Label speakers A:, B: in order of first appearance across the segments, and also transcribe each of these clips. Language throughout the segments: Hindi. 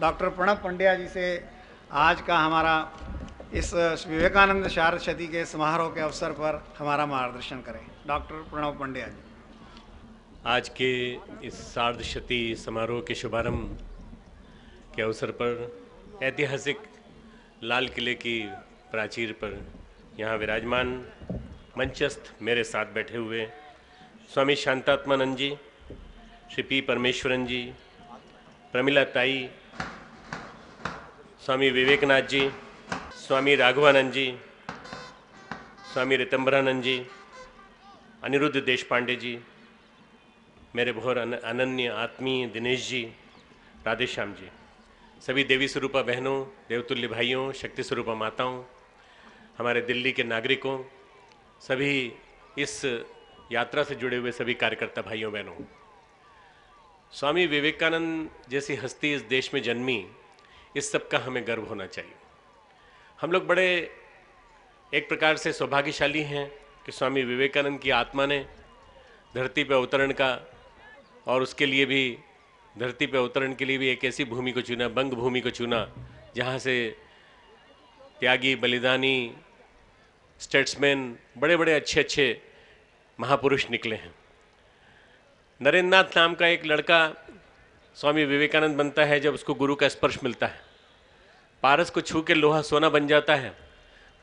A: डॉक्टर प्रणब पंड्या जी से आज का हमारा इस विवेकानंद शारद शती के समारोह के अवसर पर हमारा मार्गदर्शन करें डॉक्टर प्रणव पंड्या जी आज के इस शारद शती समारोह के शुभारंभ के अवसर पर ऐतिहासिक लाल किले की प्राचीर पर यहाँ विराजमान मंचस्थ मेरे साथ बैठे हुए स्वामी शांतात्मानंद जी श्री पी परमेश्वरन जी प्रमिला ताई स्वामी विवेकनाथ जी स्वामी राघवानंद जी स्वामी रितंबरानंद जी अनिरुद्ध देशपांडे जी मेरे बहुत अनन्य आत्मीय दिनेश जी राधेश्याम जी सभी देवी स्वरूपा बहनों देवतुल्य भाइयों शक्ति स्वरूपा माताओं हमारे दिल्ली के नागरिकों सभी इस यात्रा से जुड़े हुए सभी कार्यकर्ता भाइयों बहनों स्वामी विवेकानंद जैसी हस्ती इस देश में जन्मी इस सब का हमें गर्व होना चाहिए हम लोग बड़े एक प्रकार से सौभाग्यशाली हैं कि स्वामी विवेकानंद की आत्मा ने धरती पर अवतरण का और उसके लिए भी धरती पर अवतरण के लिए भी एक ऐसी भूमि को चुना बंग भूमि को चुना जहाँ से त्यागी बलिदानी स्टेट्समैन बड़े बड़े अच्छे अच्छे महापुरुष निकले हैं नरेंद्र नाथ नाम का एक लड़का स्वामी विवेकानंद बनता है जब उसको गुरु का स्पर्श मिलता है पारस को छू के लोहा सोना बन जाता है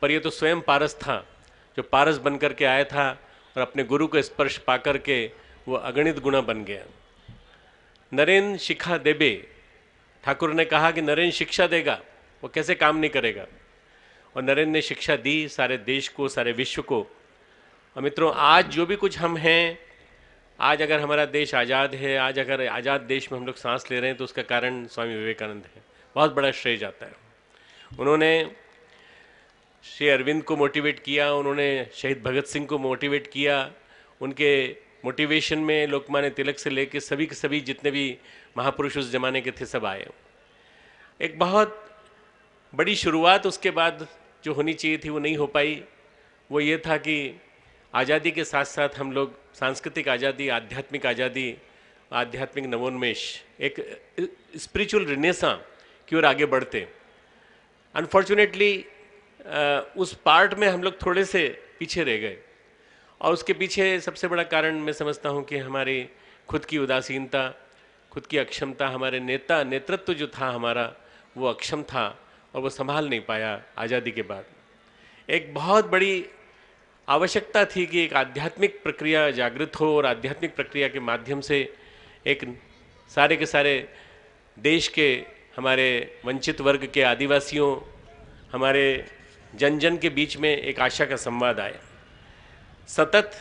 A: पर यह तो स्वयं पारस था जो पारस बन कर के आया था और अपने गुरु को स्पर्श पा कर के वो अगणित गुणा बन गया नरेंद्र शिखा देबे ठाकुर ने कहा कि नरेंद्र शिक्षा देगा वो कैसे काम नहीं करेगा और नरेंद्र ने शिक्षा दी सारे देश को सारे विश्व को और मित्रों आज जो भी कुछ हम हैं आज अगर हमारा देश आज़ाद है आज अगर आज़ाद देश में हम लोग सांस ले रहे हैं तो उसका कारण स्वामी विवेकानंद है बहुत बड़ा श्रेय जाता है उन्होंने श्री अरविंद को मोटिवेट किया उन्होंने शहीद भगत सिंह को मोटिवेट किया उनके मोटिवेशन में लोकमान्य तिलक से लेकर सभी के सभी जितने भी महापुरुष उस जमाने के थे सब आए एक बहुत बड़ी शुरुआत उसके बाद जो होनी चाहिए थी वो नहीं हो पाई वो ये था कि आज़ादी के साथ साथ हम लोग सांस्कृतिक आज़ादी आध्यात्मिक आज़ादी आध्यात्मिक नवोन्मेष एक स्पिरिचुअल रिनेसा की ओर आगे बढ़ते अनफॉर्चुनेटली uh, उस पार्ट में हम लोग थोड़े से पीछे रह गए और उसके पीछे सबसे बड़ा कारण मैं समझता हूँ कि हमारी खुद की उदासीनता खुद की अक्षमता हमारे नेता नेतृत्व जो था हमारा वो अक्षम था और वो संभाल नहीं पाया आज़ादी के बाद एक बहुत बड़ी आवश्यकता थी कि एक आध्यात्मिक प्रक्रिया जागृत हो और आध्यात्मिक प्रक्रिया के माध्यम से एक सारे के सारे देश के हमारे वंचित वर्ग के आदिवासियों हमारे जन जन के बीच में एक आशा का संवाद आया सतत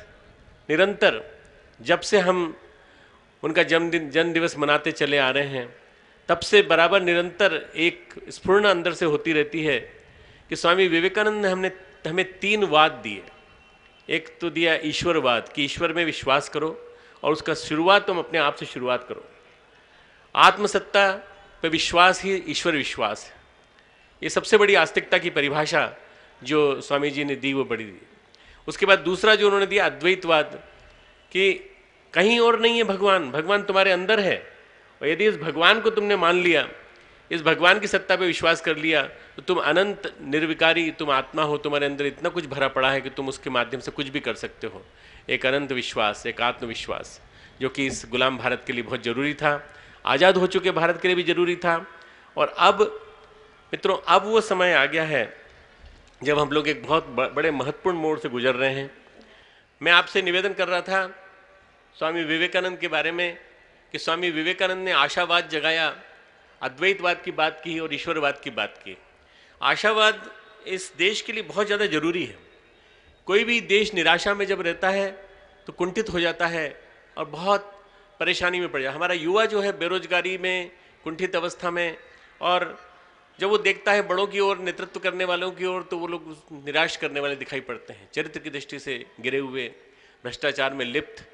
A: निरंतर जब से हम उनका जन्मदिन जन्म दिवस मनाते चले आ रहे हैं तब से बराबर निरंतर एक स्फूर्ण अंदर से होती रहती है कि स्वामी विवेकानंद ने हमने हमें तीन वाद दिए एक तो दिया ईश्वरवाद कि ईश्वर में विश्वास करो और उसका शुरुआत तुम अपने आप से शुरुआत करो आत्मसत्ता पर विश्वास ही ईश्वर विश्वास है ये सबसे बड़ी आस्तिकता की परिभाषा जो स्वामी जी ने दी वो बड़ी दी उसके बाद दूसरा जो उन्होंने दिया अद्वैतवाद कि कहीं और नहीं है भगवान भगवान तुम्हारे अंदर है और यदि इस भगवान को तुमने मान लिया इस भगवान की सत्ता पे विश्वास कर लिया तो तुम अनंत निर्विकारी तुम आत्मा हो तुम्हारे अंदर इतना कुछ भरा पड़ा है कि तुम उसके माध्यम से कुछ भी कर सकते हो एक अनंत विश्वास एक आत्मविश्वास जो कि इस गुलाम भारत के लिए बहुत ज़रूरी था आज़ाद हो चुके भारत के लिए भी जरूरी था और अब मित्रों अब वो समय आ गया है जब हम लोग एक बहुत बड़े महत्वपूर्ण मोड़ से गुजर रहे हैं मैं आपसे निवेदन कर रहा था स्वामी विवेकानंद के बारे में कि स्वामी विवेकानंद ने आशावाद जगाया अद्वैतवाद की बात की और ईश्वरवाद की बात की आशावाद इस देश के लिए बहुत ज़्यादा जरूरी है कोई भी देश निराशा में जब रहता है तो कुंठित हो जाता है और बहुत परेशानी में पड़ जाए हमारा युवा जो है बेरोजगारी में कुंठित अवस्था में और जब वो देखता है बड़ों की ओर नेतृत्व करने वालों की ओर तो वो लोग निराश करने वाले दिखाई पड़ते हैं चरित्र की दृष्टि से गिरे हुए भ्रष्टाचार में लिप्त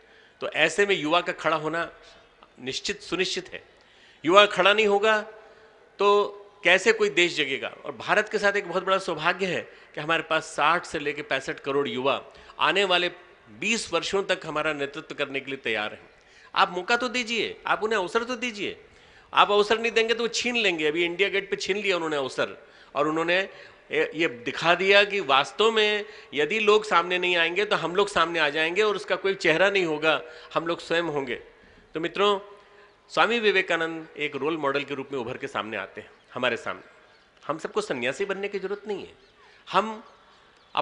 A: तो ऐसे में युवा का खड़ा होना निश्चित सुनिश्चित है युवा खड़ा नहीं होगा तो कैसे कोई देश जगेगा और भारत के साथ एक बहुत बड़ा सौभाग्य है कि हमारे पास साठ से लेकर पैंसठ करोड़ युवा आने वाले बीस वर्षों तक हमारा नेतृत्व करने के लिए तैयार है आप मौका तो दीजिए आप उन्हें अवसर तो दीजिए आप अवसर नहीं देंगे तो वो छीन लेंगे अभी इंडिया गेट पे छीन लिया उन्होंने अवसर और उन्होंने ये दिखा दिया कि वास्तव में यदि लोग सामने नहीं आएंगे तो हम लोग सामने आ जाएंगे और उसका कोई चेहरा नहीं होगा हम लोग स्वयं होंगे तो मित्रों स्वामी विवेकानंद एक रोल मॉडल के रूप में उभर के सामने आते हैं हमारे सामने हम सबको सन्यासी बनने की जरूरत नहीं है हम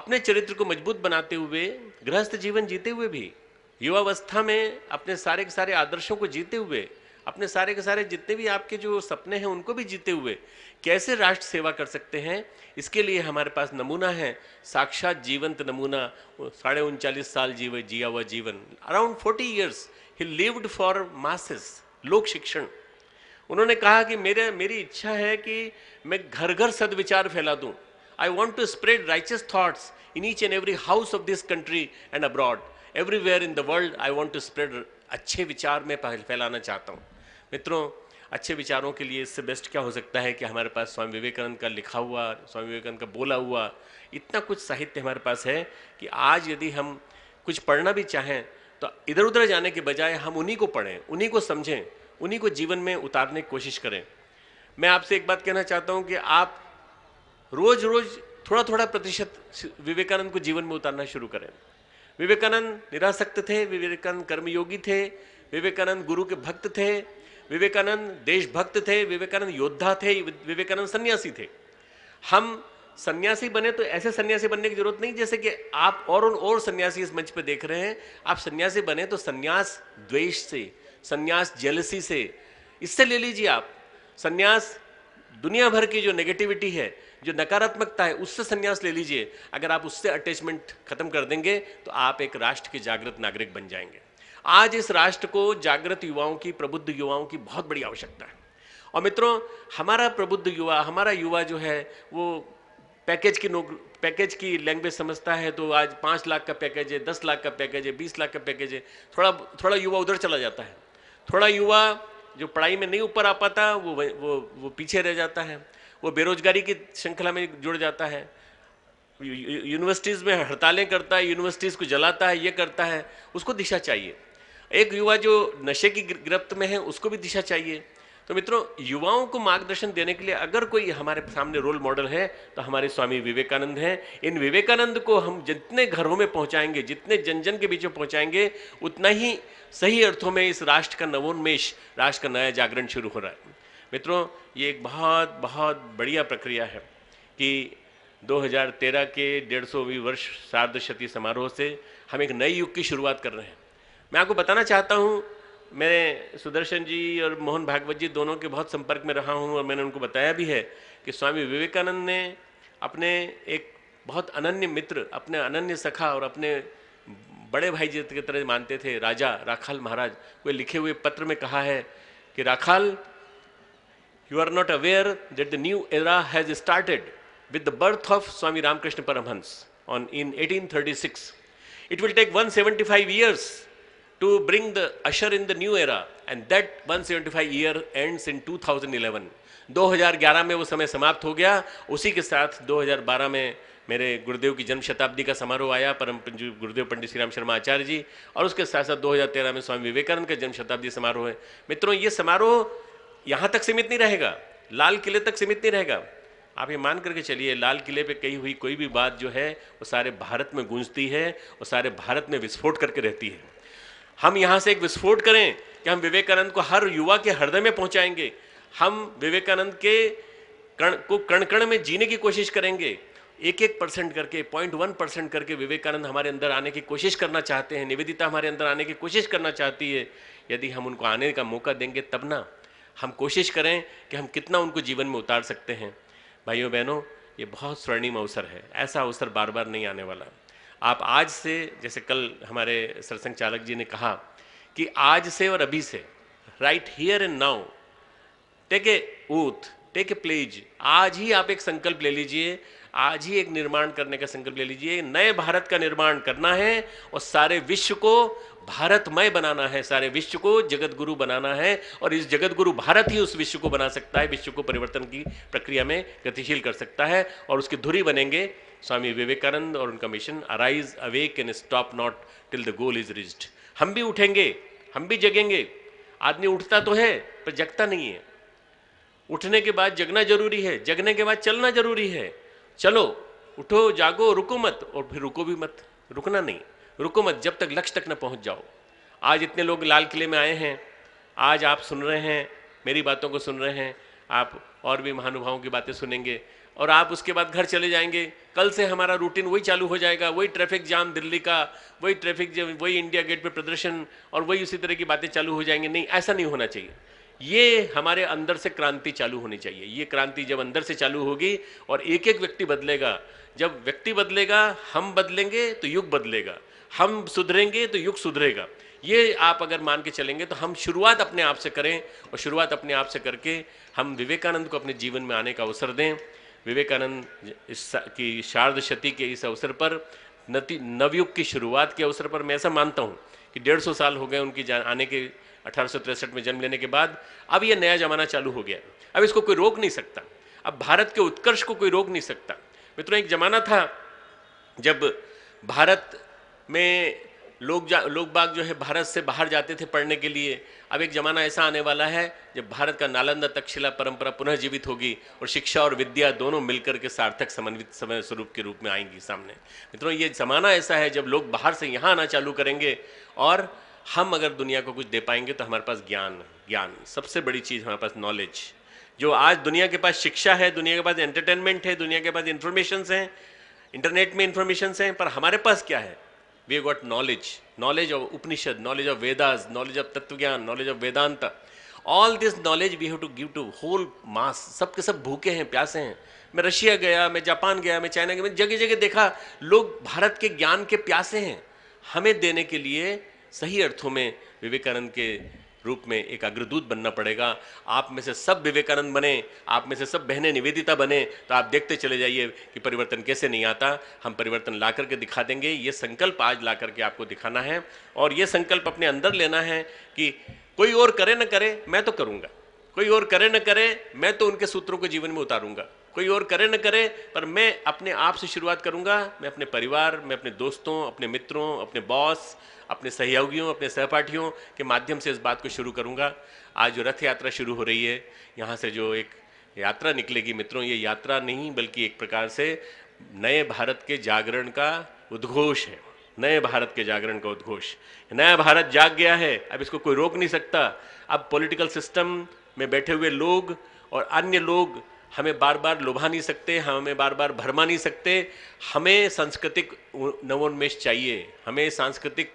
A: अपने चरित्र को मजबूत बनाते हुए गृहस्थ जीवन जीते हुए भी युवावस्था में अपने सारे के सारे आदर्शों को जीते हुए अपने सारे के सारे जितने भी आपके जो सपने हैं उनको भी जीते हुए कैसे राष्ट्र सेवा कर सकते हैं इसके लिए हमारे पास नमूना है साक्षात जीवंत नमूना साढ़े उनचालीस साल जीवे जिया हुआ जीवन around forty years he lived for masses लोक शिक्षण उन्होंने कहा कि मेरे मेरी इच्छा है कि मैं घर घर सदविचार फैला दूँ I want to spread righteous thoughts in each and every house of this country and abroad everywhere in the world I want to spread अच्छे विचार में फैलाना चाहता हूँ मित्रों अच्छे विचारों के लिए इससे बेस्ट क्या हो सकता है कि हमारे पास स्वामी विवेकानंद का लिखा हुआ स्वामी विवेकानंद का बोला हुआ इतना कुछ साहित्य हमारे पास है कि आज यदि हम कुछ पढ़ना भी चाहें तो इधर उधर जाने के बजाय हम उन्हीं को पढ़ें उन्हीं को समझें उन्हीं को जीवन में उतारने की कोशिश करें मैं आपसे एक बात कहना चाहता हूँ कि आप रोज़ रोज़ थोड़ा थोड़ा प्रतिशत विवेकानंद को जीवन में उतारना शुरू करें विवेकानंद निरासक्त थे विवेकानंद कर्मयोगी थे विवेकानंद गुरु के भक्त थे विवेकानंद देशभक्त थे विवेकानंद योद्धा थे विवेकानंद सन्यासी थे हम सन्यासी बने तो ऐसे सन्यासी बनने की जरूरत नहीं जैसे कि आप और उन और सन्यासी इस मंच पर देख रहे हैं आप सन्यासी बने तो सन्यास द्वेष से सन्यास जलसी से इससे ले लीजिए आप सन्यास दुनिया भर की जो नेगेटिविटी है जो नकारात्मकता है उससे संन्यास ले लीजिए अगर आप उससे अटैचमेंट खत्म कर देंगे तो आप एक राष्ट्र के जागृत नागरिक बन जाएंगे आज इस राष्ट्र को जागृत युवाओं की प्रबुद्ध युवाओं की बहुत बड़ी आवश्यकता है और मित्रों हमारा प्रबुद्ध युवा हमारा युवा जो है वो पैकेज की नौक पैकेज की लैंग्वेज समझता है तो आज पाँच लाख का पैकेज है दस लाख का पैकेज है बीस लाख का पैकेज है थोड़ा थोड़ा युवा उधर चला जाता है थोड़ा युवा जो पढ़ाई में नहीं ऊपर आ पाता वो वो वो पीछे रह जाता है वो बेरोजगारी की श्रृंखला में जुड़ जाता है यूनिवर्सिटीज़ में हड़तालें करता है यूनिवर्सिटीज़ को जलाता है ये करता है उसको दिशा चाहिए एक युवा जो नशे की गिरफ्त में है उसको भी दिशा चाहिए तो मित्रों युवाओं को मार्गदर्शन देने के लिए अगर कोई हमारे सामने रोल मॉडल है तो हमारे स्वामी विवेकानंद हैं इन विवेकानंद को हम जितने घरों में पहुंचाएंगे जितने जन जन के बीच में पहुंचाएंगे उतना ही सही अर्थों में इस राष्ट्र का नवोन्मेष राष्ट्र का नया जागरण शुरू हो रहा है मित्रों ये एक बहुत बहुत बढ़िया प्रक्रिया है कि 2013 के डेढ़ सौवीं वर्ष शारद समारोह से हम एक नए युग की शुरुआत कर रहे हैं मैं आपको बताना चाहता हूँ मैं सुदर्शन जी और मोहन भागवत जी दोनों के बहुत संपर्क में रहा हूँ और मैंने उनको बताया भी है कि स्वामी विवेकानंद ने अपने एक बहुत अनन्य मित्र अपने अनन्य सखा और अपने बड़े भाई जी की तरह मानते थे राजा राखाल महाराज को लिखे हुए पत्र में कहा है कि Rakhal you are not aware that the new era has started with the birth of Swami Ramakrishna Paramahansa on in 1836 it will take 175 years to bring the usher in the new era and that 175 year ends in 2011 2011 में वो समय समाप्त हो गया उसी के साथ 2012 में मेरे गुरुदेव की जन्म शताब्दी का समारोह आया परम गुरुदेव पंडित श्री राम शर्मा आचार्य जी और उसके साथ साथ 2013 में स्वामी विवेकानंद का जन्म शताब्दी समारोह है मित्रों ये समारोह यहाँ तक सीमित नहीं रहेगा लाल किले तक सीमित नहीं रहेगा आप ये मान करके चलिए लाल किले पे कही हुई कोई भी बात जो है वो सारे भारत में गूंजती है और सारे भारत में विस्फोट करके रहती है हम यहाँ से एक विस्फोट करें कि हम विवेकानंद को हर युवा के हृदय में पहुँचाएंगे हम विवेकानंद के कण को कण कण में जीने की कोशिश करेंगे एक एक परसेंट करके पॉइंट वन परसेंट करके विवेकानंद हमारे अंदर आने की कोशिश करना चाहते हैं निवेदिता हमारे अंदर आने की कोशिश करना चाहती है यदि हम उनको आने का मौका देंगे तब ना हम कोशिश करें कि हम कितना उनको जीवन में उतार सकते हैं भाइयों बहनों ये बहुत स्वर्णिम अवसर है ऐसा अवसर बार बार नहीं आने वाला आप आज से जैसे कल हमारे सरसंघ चालक जी ने कहा कि आज से और अभी से right here and now take a oath take a pledge आज ही आप एक संकल्प ले लीजिए आज ही एक निर्माण करने का संकल्प ले लीजिए नए भारत का निर्माण करना है और सारे विश्व को भारतमय बनाना है सारे विश्व को जगत गुरु बनाना है और इस जगत गुरु भारत ही उस विश्व को बना सकता है विश्व को परिवर्तन की प्रक्रिया में गतिशील कर सकता है और उसकी धुरी बनेंगे स्वामी विवेकानंद और उनका mission arise awake and stop not till the goal is reached हम भी उठेंगे हम भी जगेंगे आदमी उठता तो है पर जगता नहीं है उठने के बाद जगना जरूरी है जगने के बाद चलना जरूरी है चलो उठो जागो रुको मत और फिर रुको भी मत रुकना नहीं रुको मत जब तक लक्ष्य तक न पहुंच जाओ आज इतने लोग लाल किले में आए हैं आज आप सुन रहे हैं मेरी बातों को सुन रहे हैं आप और भी महानुभावों की बातें सुनेंगे और आप उसके बाद घर चले जाएंगे कल से हमारा रूटीन वही चालू हो जाएगा वही ट्रैफिक जाम दिल्ली का वही ट्रैफिक जाम वही इंडिया गेट पे प्रदर्शन और वही उसी तरह की बातें चालू हो जाएंगी नहीं ऐसा नहीं होना चाहिए ये हमारे अंदर से क्रांति चालू होनी चाहिए ये क्रांति जब अंदर से चालू होगी और एक एक व्यक्ति बदलेगा जब व्यक्ति बदलेगा हम बदलेंगे तो युग बदलेगा हम सुधरेंगे तो युग सुधरेगा ये आप अगर मान के चलेंगे तो हम शुरुआत अपने आप से करें और शुरुआत अपने आप से करके हम विवेकानंद को अपने जीवन में आने का अवसर दें विवेकानंद की शारद शती के इस अवसर पर नति नवयुग की शुरुआत के अवसर पर मैं ऐसा मानता हूँ कि डेढ़ सौ साल हो गए उनकी आने के अठारह में जन्म लेने के बाद अब यह नया जमाना चालू हो गया अब इसको कोई रोक नहीं सकता अब भारत के उत्कर्ष को कोई रोक नहीं सकता मित्रों एक जमाना था जब भारत में लोग जा लोग बाग जो है भारत से बाहर जाते थे पढ़ने के लिए अब एक ज़माना ऐसा आने वाला है जब भारत का नालंदा तक्षशिला परंपरा जीवित होगी और शिक्षा और विद्या दोनों मिलकर के सार्थक समन्वित समय स्वरूप के रूप में आएंगी सामने मित्रों ये ज़माना ऐसा है जब लोग बाहर से यहाँ आना चालू करेंगे और हम अगर दुनिया को कुछ दे पाएंगे तो हमारे पास ज्ञान ज्ञान सबसे बड़ी चीज़ हमारे पास नॉलेज जो आज दुनिया के पास शिक्षा है दुनिया के पास एंटरटेनमेंट है दुनिया के पास इंफॉर्मेशन हैं इंटरनेट में इंफॉर्मेशन हैं पर हमारे पास क्या है we got knowledge knowledge of Upanishad knowledge of Vedas knowledge of tattvagyan knowledge of Vedanta all this knowledge we have to give to whole mass सबके सब भूखे हैं प्यासे हैं मैं रशिया गया मैं जापान गया मैं चाइना गया मैं जगह जगह देखा लोग भारत के ज्ञान के प्यासे हैं हमें देने के लिए सही अर्थों में विवेकानंद के रूप में एक अग्रदूत बनना पड़ेगा आप में से सब विवेकानंद बने आप में से सब बहने निवेदिता बने तो आप देखते चले जाइए कि परिवर्तन कैसे नहीं आता हम परिवर्तन ला करके दिखा देंगे ये संकल्प आज ला करके आपको दिखाना है और ये संकल्प अपने अंदर लेना है कि कोई और करे ना करे मैं तो करूँगा कोई और करे ना करे मैं तो उनके सूत्रों को जीवन में उतारूंगा कोई और करे ना करे पर मैं अपने आप से शुरुआत करूंगा मैं अपने परिवार मैं अपने दोस्तों अपने मित्रों अपने बॉस अपने सहयोगियों अपने सहपाठियों के माध्यम से इस बात को शुरू करूँगा आज जो रथ यात्रा शुरू हो रही है यहाँ से जो एक यात्रा निकलेगी मित्रों ये यात्रा नहीं बल्कि एक प्रकार से नए भारत के जागरण का उद्घोष है नए भारत के जागरण का उद्घोष नया भारत जाग गया है अब इसको कोई रोक नहीं सकता अब पॉलिटिकल सिस्टम में बैठे हुए लोग और अन्य लोग हमें बार बार लुभा नहीं सकते हमें बार बार भरमा नहीं सकते हमें सांस्कृतिक नवोन्मेष चाहिए हमें सांस्कृतिक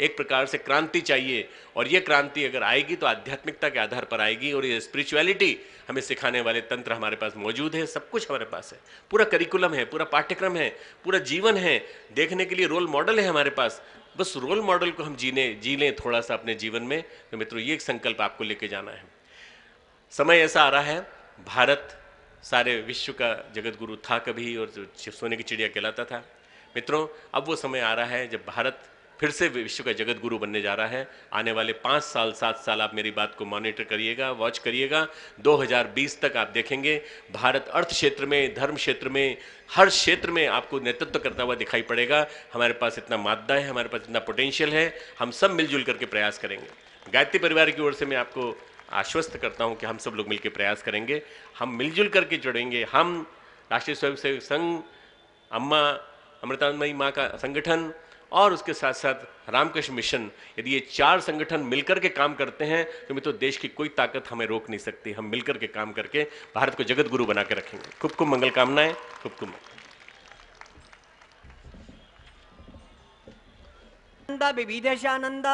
A: एक प्रकार से क्रांति चाहिए और ये क्रांति अगर आएगी तो आध्यात्मिकता के आधार पर आएगी और ये स्पिरिचुअलिटी हमें सिखाने वाले तंत्र हमारे पास मौजूद है सब कुछ हमारे पास है पूरा करिकुलम है पूरा पाठ्यक्रम है पूरा जीवन है देखने के लिए रोल मॉडल है हमारे पास बस रोल मॉडल को हम जीने जी लें थोड़ा सा अपने जीवन में तो मित्रों ये एक संकल्प आपको लेके जाना है समय ऐसा आ रहा है भारत सारे विश्व का जगत गुरु था कभी और सोने की चिड़िया कहलाता था मित्रों अब वो समय आ रहा है जब भारत फिर से विश्व का जगत गुरु बनने जा रहा है आने वाले पाँच साल सात साल आप मेरी बात को मॉनिटर करिएगा वॉच करिएगा 2020 तक आप देखेंगे भारत अर्थ क्षेत्र में धर्म क्षेत्र में हर क्षेत्र में आपको नेतृत्व करता हुआ दिखाई पड़ेगा हमारे पास इतना मादा है हमारे पास इतना पोटेंशियल है हम सब मिलजुल करके प्रयास करेंगे गायत्री परिवार की ओर से मैं आपको आश्वस्त करता हूँ कि हम सब लोग मिलकर प्रयास करेंगे हम मिलजुल करके जुड़ेंगे हम राष्ट्रीय स्वयंसेवक संघ अम्मा अमृतानमयी माँ का संगठन और उसके साथ साथ रामकृष्ण मिशन यदि ये चार संगठन मिलकर के काम करते हैं तो मित्रों देश की कोई ताकत हमें रोक नहीं सकती हम मिलकर के काम करके भारत को जगत गुरु बना के रखेंगे खूब खूब मंगल कामनाएं खूब खूब विविधेशानंद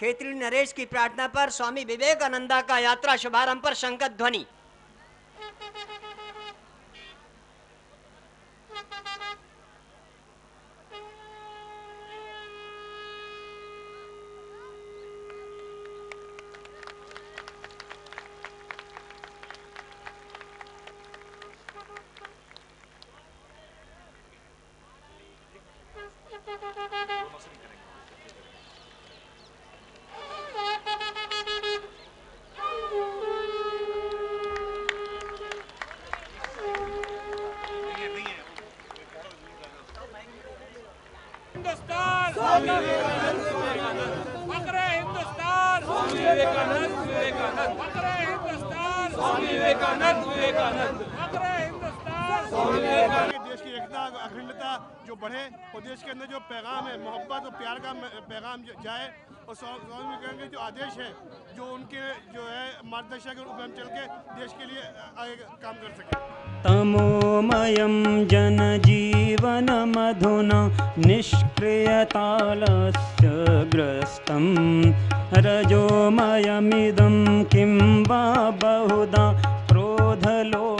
A: खेत्री नरेश की प्रार्थना पर स्वामी विवेकानंदा का यात्रा शुभारंभ पर शंकर ध्वनि एकता अखंडता जो बढ़े और देश के अंदर जो पैगाम है मोहब्बत और प्यार का पैगाम जाए और स्वामी के जो आदेश है जो उनके जो है मार्गदर्शक के रूप में चल के देश के लिए आगे काम कर सके तमोमयम जन जीवन मधुना निष्क्रियता ग्रस्तम रजोमयमिदं किं बहुदा बहुधा क्रोधलो